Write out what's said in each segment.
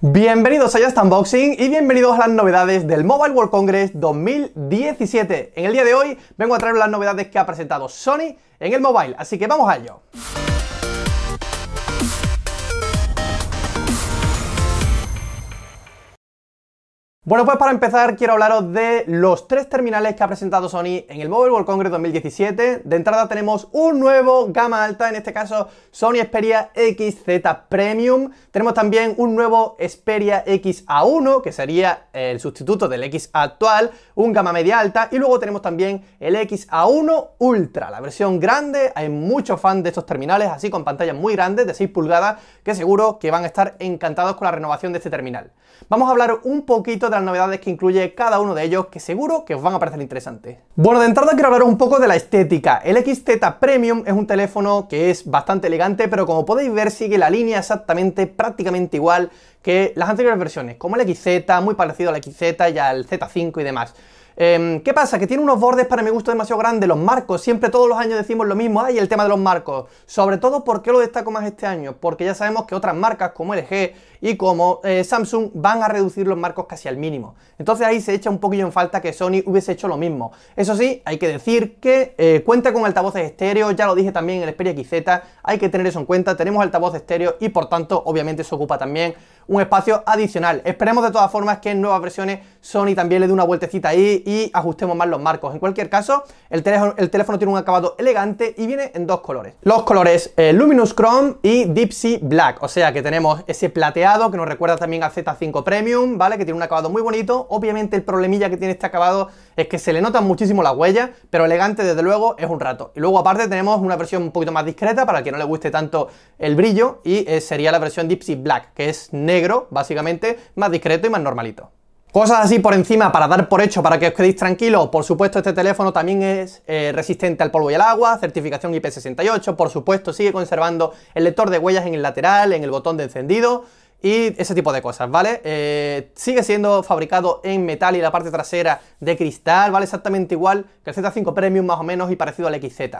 Bienvenidos a Just Unboxing y bienvenidos a las novedades del Mobile World Congress 2017. En el día de hoy vengo a traer las novedades que ha presentado Sony en el mobile, así que vamos a ello. Bueno, pues para empezar quiero hablaros de los tres terminales que ha presentado Sony en el Mobile World Congress 2017. De entrada tenemos un nuevo gama alta, en este caso Sony Xperia XZ Premium. Tenemos también un nuevo Xperia XA1, que sería el sustituto del X actual, un gama media alta. Y luego tenemos también el XA1 Ultra, la versión grande. Hay muchos fans de estos terminales, así con pantallas muy grandes de 6 pulgadas, que seguro que van a estar encantados con la renovación de este terminal. Vamos a hablar un poquito de novedades que incluye cada uno de ellos que seguro que os van a parecer interesantes. Bueno, de entrada quiero hablaros un poco de la estética. El XZ Premium es un teléfono que es bastante elegante, pero como podéis ver sigue la línea exactamente prácticamente igual que las anteriores versiones, como el XZ, muy parecido al XZ y al Z5 y demás. Em, ¿Qué pasa? Que tiene unos bordes para mi gusto demasiado grandes, los marcos. Siempre todos los años decimos lo mismo, ay, el tema de los marcos. Sobre todo, ¿por qué lo destaco más este año? Porque ya sabemos que otras marcas como LG y como eh, Samsung van a reducir los marcos casi al mínimo. Entonces ahí se echa un poquillo en falta que Sony hubiese hecho lo mismo. Eso sí, hay que decir que eh, cuenta con altavoces estéreo, ya lo dije también en el Xperia XZ, hay que tener eso en cuenta, tenemos altavoces estéreo y por tanto obviamente se ocupa también un espacio adicional. Esperemos de todas formas que en nuevas versiones Sony también le dé una vueltecita ahí y ajustemos más los marcos. En cualquier caso, el teléfono, tiene un acabado elegante y viene en dos colores. Los colores eh, Luminous Chrome y Deep Sea Black, o sea que tenemos ese plateado que nos recuerda también a Z5 Premium, ¿vale? Que tiene un acabado muy bonito. Obviamente el problemilla que tiene este acabado es que se le notan muchísimo las huellas, pero elegante desde luego es un rato. Y luego aparte tenemos una versión un poquito más discreta para el que no le guste tanto el brillo y eh, sería la versión Dipsy Black, que es negro básicamente, más discreto y más normalito. Cosas así por encima para dar por hecho, para que os quedéis tranquilos. Por supuesto, este teléfono también es eh, resistente al polvo y al agua, certificación IP68. Por supuesto, sigue conservando el lector de huellas en el lateral, en el botón de encendido y ese tipo de cosas, ¿vale? Eh, sigue siendo fabricado en metal y la parte trasera de cristal, ¿vale? Exactamente igual que el Z5 Premium más o menos y parecido al XZ.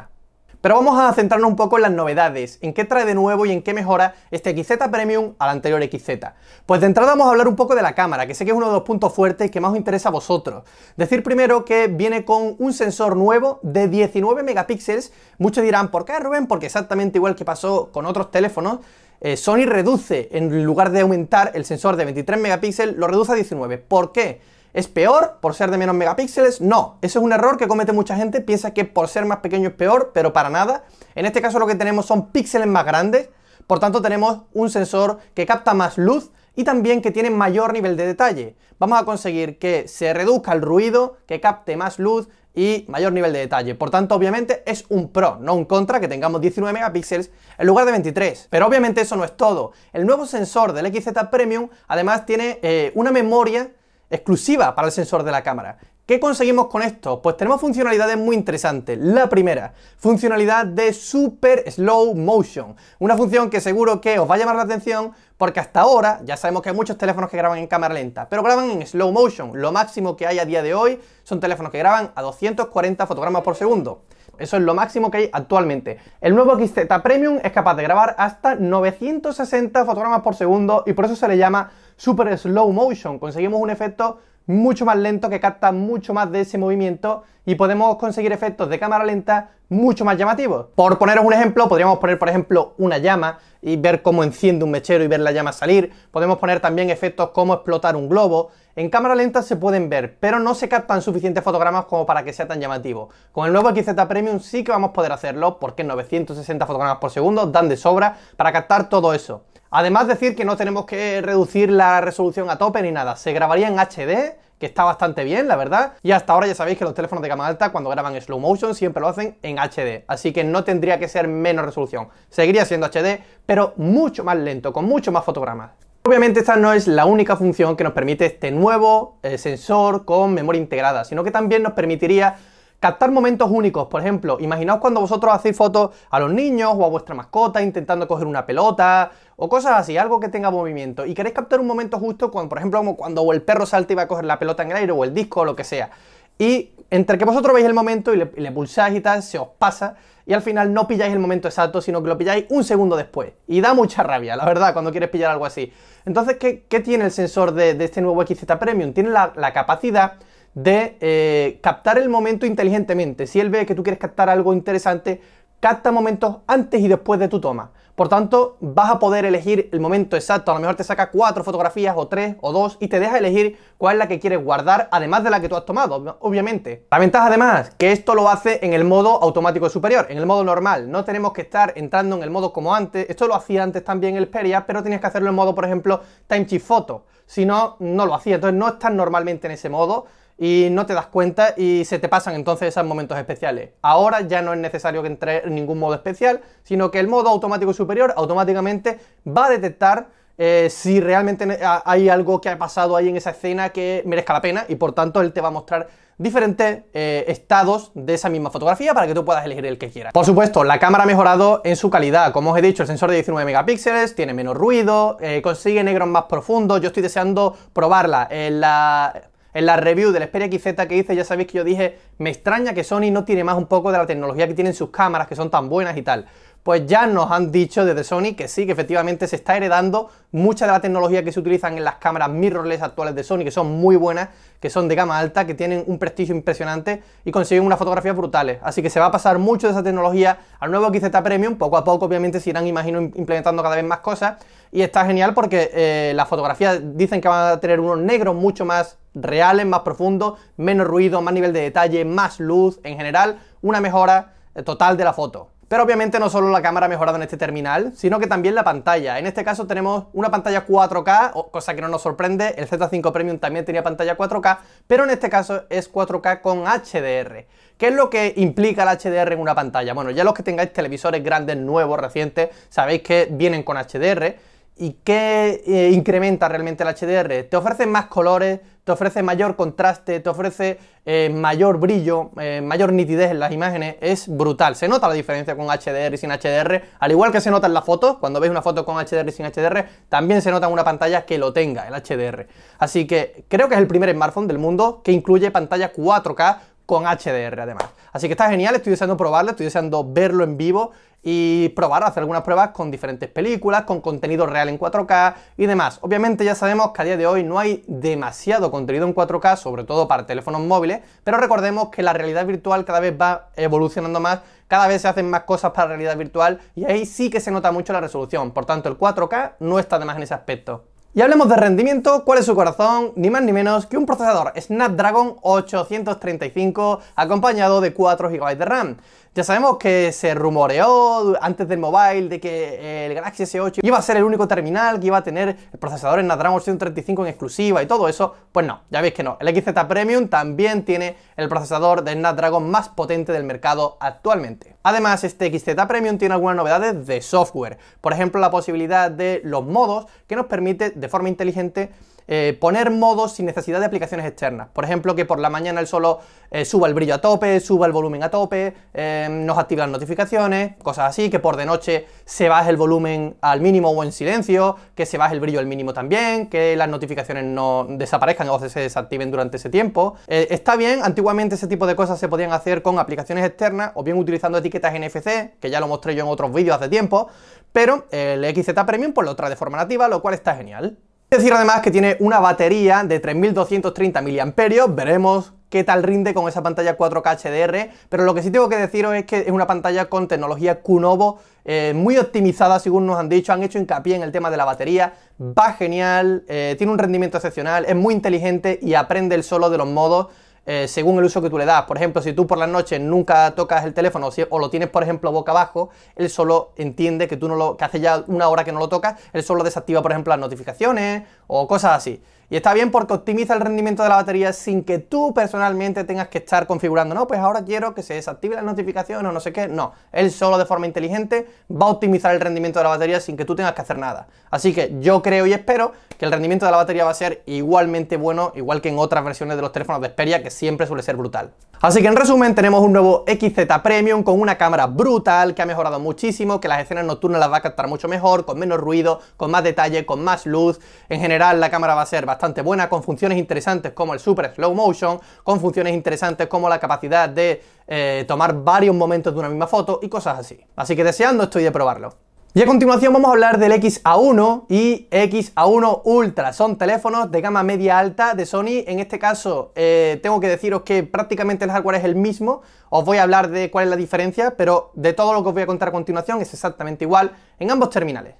Pero vamos a centrarnos un poco en las novedades, en qué trae de nuevo y en qué mejora este XZ Premium al anterior XZ. Pues de entrada vamos a hablar un poco de la cámara, que sé que es uno de los puntos fuertes que más os interesa a vosotros. Decir primero que viene con un sensor nuevo de 19 megapíxeles, muchos dirán, ¿por qué Rubén? Porque exactamente igual que pasó con otros teléfonos, eh, Sony reduce, en lugar de aumentar el sensor de 23 megapíxeles, lo reduce a 19. ¿Por qué? ¿Es peor por ser de menos megapíxeles? No, eso es un error que comete mucha gente, piensa que por ser más pequeño es peor, pero para nada. En este caso lo que tenemos son píxeles más grandes, por tanto tenemos un sensor que capta más luz y también que tiene mayor nivel de detalle. Vamos a conseguir que se reduzca el ruido, que capte más luz y mayor nivel de detalle. Por tanto, obviamente es un pro, no un contra que tengamos 19 megapíxeles en lugar de 23. Pero obviamente eso no es todo. El nuevo sensor del XZ Premium además tiene eh, una memoria exclusiva para el sensor de la cámara, ¿Qué conseguimos con esto? Pues tenemos funcionalidades muy interesantes. La primera, funcionalidad de Super Slow Motion. Una función que seguro que os va a llamar la atención porque hasta ahora ya sabemos que hay muchos teléfonos que graban en cámara lenta, pero graban en slow motion. Lo máximo que hay a día de hoy son teléfonos que graban a 240 fotogramas por segundo. Eso es lo máximo que hay actualmente. El nuevo XZ Premium es capaz de grabar hasta 960 fotogramas por segundo y por eso se le llama Super Slow Motion. Conseguimos un efecto mucho más lento que capta mucho más de ese movimiento y podemos conseguir efectos de cámara lenta mucho más llamativos. Por poneros un ejemplo, podríamos poner por ejemplo una llama y ver cómo enciende un mechero y ver la llama salir. Podemos poner también efectos como explotar un globo. En cámara lenta se pueden ver, pero no se captan suficientes fotogramas como para que sea tan llamativo. Con el nuevo XZ Premium sí que vamos a poder hacerlo porque 960 fotogramas por segundo dan de sobra para captar todo eso. Además decir que no tenemos que reducir la resolución a tope ni nada, se grabaría en HD, que está bastante bien, la verdad, y hasta ahora ya sabéis que los teléfonos de cámara alta cuando graban slow motion siempre lo hacen en HD, así que no tendría que ser menos resolución, seguiría siendo HD, pero mucho más lento, con mucho más fotogramas. Obviamente esta no es la única función que nos permite este nuevo eh, sensor con memoria integrada, sino que también nos permitiría Captar momentos únicos, por ejemplo, imaginaos cuando vosotros hacéis fotos a los niños o a vuestra mascota intentando coger una pelota o cosas así, algo que tenga movimiento y queréis captar un momento justo, cuando, por ejemplo, como cuando el perro salta y va a coger la pelota en el aire o el disco o lo que sea. Y entre que vosotros veis el momento y le, pulsáis y tal, se os pasa y al final no pilláis el momento exacto, sino que lo pilláis un segundo después. Y da mucha rabia, la verdad, cuando quieres pillar algo así. Entonces, ¿qué, tiene el sensor de, este nuevo XZ Premium? Tiene la capacidad de eh, captar el momento inteligentemente. Si él ve que tú quieres captar algo interesante, capta momentos antes y después de tu toma. Por tanto, vas a poder elegir el momento exacto. A lo mejor te saca cuatro fotografías o tres o dos y te deja elegir cuál es la que quieres guardar, además de la que tú has tomado, obviamente. La ventaja además, que esto lo hace en el modo automático superior, en el modo normal. No tenemos que estar entrando en el modo como antes. Esto lo hacía antes también el Xperia, pero tienes que hacerlo en modo, por ejemplo, Time Chip Photo. Si no, no lo hacía. Entonces no estás normalmente en ese modo y no te das cuenta y se te pasan entonces esos momentos especiales. Ahora ya no es necesario que entre en ningún modo especial, sino que el modo automático superior automáticamente va a detectar eh, si realmente hay algo que ha pasado ahí en esa escena que merezca la pena y por tanto él te va a mostrar diferentes eh, estados de esa misma fotografía para que tú puedas elegir el que quieras. Por supuesto, la cámara ha mejorado en su calidad. Como os he dicho, el sensor de 19 megapíxeles tiene menos ruido, eh, consigue negros más profundos. Yo estoy deseando probarla. en la en la review la Xperia XZ que hice, ya sabéis que yo dije, me extraña que Sony no tiene más un poco de la tecnología que tienen sus cámaras, que son tan buenas y tal pues ya nos han dicho desde Sony que sí, que efectivamente se está heredando mucha de la tecnología que se utilizan en las cámaras mirrorless actuales de Sony, que son muy buenas, que son de gama alta, que tienen un prestigio impresionante y consiguen unas fotografías brutales. Así que se va a pasar mucho de esa tecnología al nuevo XZ Premium, poco a poco obviamente se irán, imagino, implementando cada vez más cosas y está genial porque eh, las fotografías dicen que van a tener unos negros mucho más reales, más profundos, menos ruido, más nivel de detalle, más luz, en general, una mejora eh, total de la foto. Pero obviamente no solo la cámara ha mejorado en este terminal, sino que también la pantalla. En este caso tenemos una pantalla 4K, cosa que no nos sorprende, el Z5 Premium también tenía pantalla 4K, pero en este caso es 4K con HDR. ¿Qué es lo que implica el HDR en una pantalla? Bueno, ya los que tengáis televisores grandes, nuevos, recientes, sabéis que vienen con HDR, ¿Y qué eh, incrementa realmente el HDR? Te ofrece más colores, te ofrece mayor contraste, te ofrece eh, mayor brillo, eh, mayor nitidez en las imágenes. Es brutal. Se nota la diferencia con HDR y sin HDR. Al igual que se nota en las fotos, cuando veis una foto con HDR y sin HDR, también se nota en una pantalla que lo tenga, el HDR. Así que creo que es el primer smartphone del mundo que incluye pantalla 4K con HDR además. Así que está genial, estoy deseando probarlo, estoy deseando verlo en vivo y probar, hacer algunas pruebas con diferentes películas, con contenido real en 4K y demás. Obviamente ya sabemos que a día de hoy no hay demasiado contenido en 4K, sobre todo para teléfonos móviles, pero recordemos que la realidad virtual cada vez va evolucionando más, cada vez se hacen más cosas para realidad virtual y ahí sí que se nota mucho la resolución, por tanto el 4K no está de más en ese aspecto. Y hablemos de rendimiento, ¿cuál es su corazón? Ni más ni menos que un procesador Snapdragon 835 acompañado de 4 GB de RAM. Ya sabemos que se rumoreó antes del mobile de que el Galaxy S8 iba a ser el único terminal que iba a tener el procesador Snapdragon 835 en exclusiva y todo eso. Pues no, ya veis que no. El XZ Premium también tiene el procesador de Snapdragon más potente del mercado actualmente. Además, este XZ Premium tiene algunas novedades de software. Por ejemplo, la posibilidad de los modos que nos permite de de forma inteligente eh, poner modos sin necesidad de aplicaciones externas. Por ejemplo, que por la mañana el solo eh, suba el brillo a tope, suba el volumen a tope, em, nos active las notificaciones, cosas así, que por de noche se baje el volumen al mínimo o en silencio, que se baje el brillo al mínimo también, que las notificaciones no desaparezcan o se desactiven durante ese tiempo. Eh, está bien, antiguamente ese tipo de cosas se podían hacer con aplicaciones externas o bien utilizando etiquetas NFC, que ya lo mostré yo en otros vídeos hace tiempo, pero el XZ Premium pues, lo trae de forma nativa, lo cual está genial. Decir además que tiene una batería de 3230 mAh, veremos qué tal rinde con esa pantalla 4K HDR, pero lo que sí tengo que deciros es que es una pantalla con tecnología Qnovo, eh, muy optimizada según nos han dicho, han hecho hincapié en el tema de la batería, va genial, eh, tiene un rendimiento excepcional, es muy inteligente y aprende el solo de los modos eh, según el uso que tú le das. Por ejemplo, si tú por las noches nunca tocas el teléfono o lo tienes, por ejemplo, boca abajo, él solo entiende que tú no lo, que hace ya una hora que no lo tocas, él solo desactiva, por ejemplo, las notificaciones o cosas así. Y está bien porque optimiza el rendimiento de la batería sin que tú personalmente tengas que estar configurando, no, pues ahora quiero que se desactive la notificación o no sé qué. No, él solo de forma inteligente va a optimizar el rendimiento de la batería sin que tú tengas que hacer nada. Así que yo creo y espero que el rendimiento de la batería va a ser igualmente bueno, igual que en otras versiones de los teléfonos de Xperia, que siempre suele ser brutal. Así que en resumen, tenemos un nuevo XZ Premium con una cámara brutal que ha mejorado muchísimo, que las escenas nocturnas las va a captar mucho mejor, con menos ruido, con más detalle, con más luz. En general, la cámara va a ser bastante bastante buena, con funciones interesantes como el super slow motion, con funciones interesantes como la capacidad de eh, tomar varios momentos de una misma foto y cosas así. Así que deseando estoy de probarlo. Y a continuación vamos a hablar del XA1 y XA1 Ultra. Son teléfonos de gama media alta de Sony. En este caso eh, tengo que deciros que prácticamente el hardware es el mismo. Os voy a hablar de cuál es la diferencia, pero de todo lo que os voy a contar a continuación es exactamente igual en ambos terminales.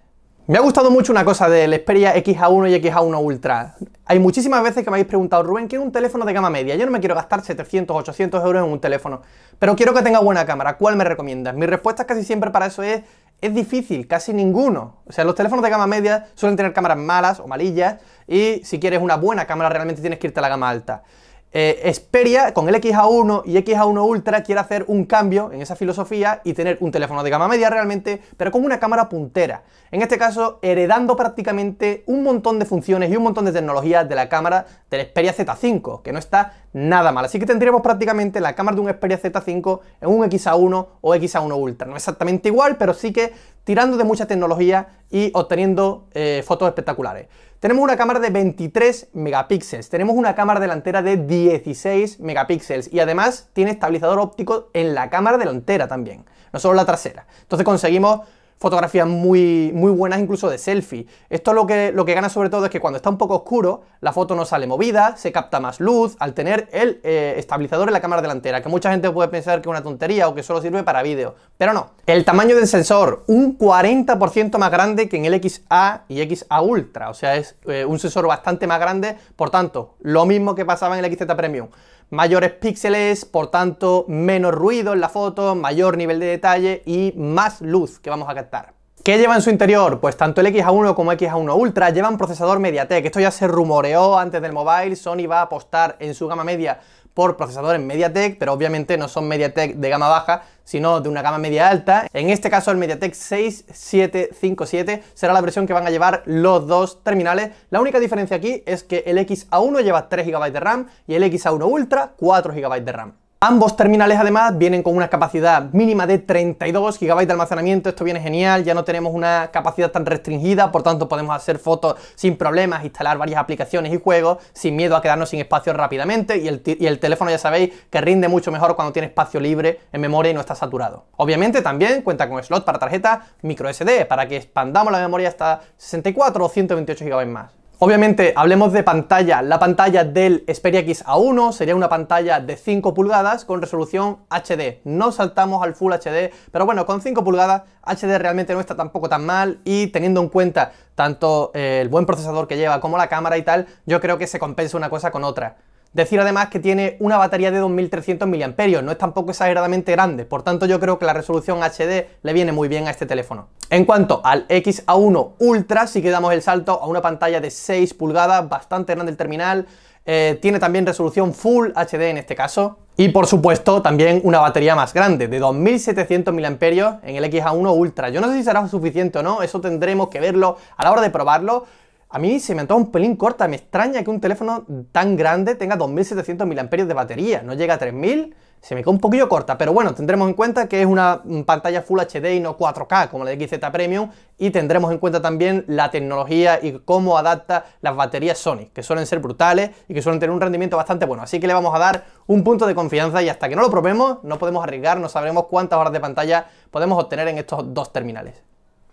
Me ha gustado mucho una cosa del Xperia XA1 y XA1 Ultra. Hay muchísimas veces que me habéis preguntado, Rubén, es un teléfono de gama media. Yo no me quiero gastar 700, 800 euros en un teléfono, pero quiero que tenga buena cámara. ¿Cuál me recomiendas? Mi respuesta casi siempre para eso es, es difícil, casi ninguno. O sea, los teléfonos de gama media suelen tener cámaras malas o malillas y si quieres una buena cámara realmente tienes que irte a la gama alta. Esperia eh, Xperia con el XA1 y XA1 Ultra quiere hacer un cambio en esa filosofía y tener un teléfono de gama media realmente, pero con una cámara puntera. En este caso, heredando prácticamente un montón de funciones y un montón de tecnologías de la cámara del Xperia Z5, que no está nada mal. Así que tendríamos prácticamente la cámara de un Xperia Z5 en un XA1 o XA1 Ultra. No exactamente igual, pero sí que tirando de mucha tecnología y obteniendo eh, fotos espectaculares. Tenemos una cámara de 23 megapíxeles, tenemos una cámara delantera de 16 megapíxeles y además tiene estabilizador óptico en la cámara delantera también, no solo la trasera. Entonces conseguimos fotografías muy, muy buenas, incluso de selfie. Esto lo que, lo que gana sobre todo es que cuando está un poco oscuro, la foto no sale movida, se capta más luz, al tener el eh, estabilizador en la cámara delantera, que mucha gente puede pensar que es una tontería o que solo sirve para vídeo, pero no. El tamaño del sensor, un 40% más grande que en el XA y XA Ultra, o sea, es eh, un sensor bastante más grande, por tanto, lo mismo que pasaba en el XZ Premium mayores píxeles, por tanto menos ruido en la foto, mayor nivel de detalle y más luz que vamos a captar. ¿Qué lleva en su interior? Pues tanto el X 1 como el X 1 Ultra llevan procesador MediaTek. Esto ya se rumoreó antes del mobile. Sony va a apostar en su gama media por procesadores MediaTek, pero obviamente no son MediaTek de gama baja, sino de una gama media alta. En este caso el MediaTek 6757 será la versión que van a llevar los dos terminales. La única diferencia aquí es que el X 1 lleva 3 GB de RAM y el X 1 Ultra 4 GB de RAM. Ambos terminales además vienen con una capacidad mínima de 32 GB de almacenamiento, esto viene genial, ya no tenemos una capacidad tan restringida, por tanto podemos hacer fotos sin problemas, instalar varias aplicaciones y juegos sin miedo a quedarnos sin espacio rápidamente y el, teléfono ya sabéis que rinde mucho mejor cuando tiene espacio libre en memoria y no está saturado. Obviamente también cuenta con slot para tarjeta SD para que expandamos la memoria hasta 64 o 128 GB más. Obviamente, hablemos de pantalla. La pantalla del Xperia X 1 sería una pantalla de 5 pulgadas con resolución HD. No saltamos al Full HD, pero bueno, con 5 pulgadas HD realmente no está tampoco tan mal y teniendo en cuenta tanto eh, el buen procesador que lleva como la cámara y tal, yo creo que se compensa una cosa con otra. Decir además que tiene una batería de 2300 mAh, no es tampoco exageradamente grande, por tanto yo creo que la resolución HD le viene muy bien a este teléfono. En cuanto al XA1 Ultra, sí que damos el salto a una pantalla de 6 pulgadas, bastante grande el terminal, eh, tiene también resolución Full HD en este caso, y por supuesto también una batería más grande, de 2700 mAh en el XA1 Ultra. Yo no sé si será suficiente o no, eso tendremos que verlo a la hora de probarlo, a mí se me antoja un pelín corta, me extraña que un teléfono tan grande tenga 2700 mAh de batería, no llega a 3000, se me queda un poquillo corta, pero bueno, tendremos en cuenta que es una pantalla Full HD y no 4K como la de XZ Premium y tendremos en cuenta también la tecnología y cómo adapta las baterías Sony, que suelen ser brutales y que suelen tener un rendimiento bastante bueno, así que le vamos a dar un punto de confianza y hasta que no lo probemos no podemos arriesgar, no sabremos cuántas horas de pantalla podemos obtener en estos dos terminales.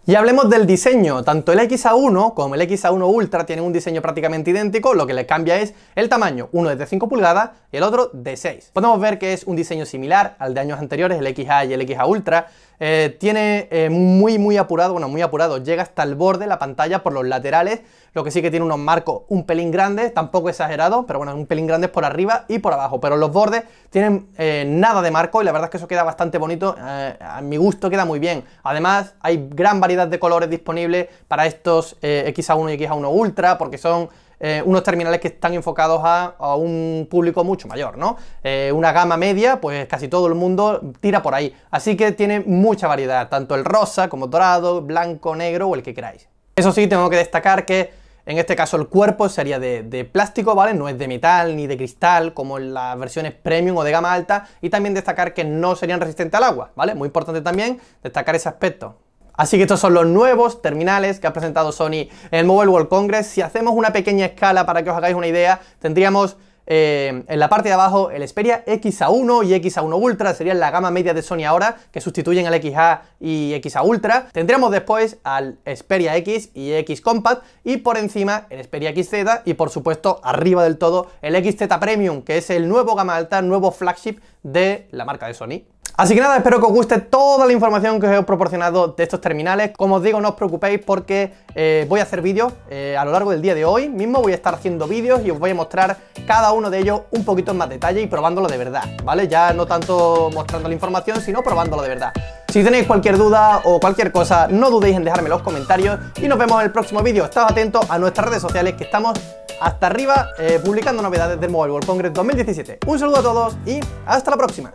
Y hablemos del diseño. Tanto el XA1 como el XA1 Ultra tienen un diseño prácticamente idéntico, lo que les cambia es el tamaño, uno es de 5 pulgadas y el otro de 6. Podemos ver que es un diseño similar al de años anteriores, el XA y el XA Ultra, eh, tiene eh, muy, muy apurado, bueno, muy apurado, llega hasta el borde la pantalla por los laterales, lo que sí que tiene unos marcos un pelín grandes, tampoco exagerado, pero bueno, un pelín grandes por arriba y por abajo, pero los bordes tienen eh, nada de marco y la verdad es que eso queda bastante bonito, a mi gusto queda muy bien. Además, hay gran variedad de colores disponibles para estos XA1 y XA1 Ultra, porque son eh, unos terminales que están enfocados a, un público mucho mayor, ¿no? Eh, una gama media, pues casi todo el mundo tira por ahí. Así que tiene mucha variedad, tanto el rosa como dorado, blanco, negro o el que queráis. Eso sí, tengo que destacar que en este caso el cuerpo sería de, de, plástico, ¿vale? No es de metal ni de cristal como en las versiones premium o de gama alta. Y también destacar que no serían resistentes al agua, ¿vale? Muy importante también destacar ese aspecto. Así que estos son los nuevos terminales que ha presentado Sony en el Mobile World Congress. Si hacemos una pequeña escala para que os hagáis una idea, tendríamos eh, en la parte de abajo el Xperia XA1 y XA1 Ultra, serían la gama media de Sony ahora, que sustituyen al XA y XA Ultra. Tendríamos después al Xperia X y X Compact, y por encima el Xperia XZ, y por supuesto arriba del todo el XZ Premium, que es el nuevo gama alta, nuevo flagship de la marca de Sony. Así que nada, espero que os guste toda la información que os he proporcionado de estos terminales. Como os digo, no os preocupéis porque eh, voy a hacer vídeos eh, a lo largo del día de hoy mismo. Voy a estar haciendo vídeos y os voy a mostrar cada uno de ellos un poquito en más detalle y probándolo de verdad, ¿vale? Ya no tanto mostrando la información, sino probándolo de verdad. Si tenéis cualquier duda o cualquier cosa, no dudéis en dejarme los comentarios y nos vemos en el próximo vídeo. Estad atentos a nuestras redes sociales que estamos hasta arriba eh, publicando novedades del Mobile World Congress 2017. Un saludo a todos y hasta la próxima.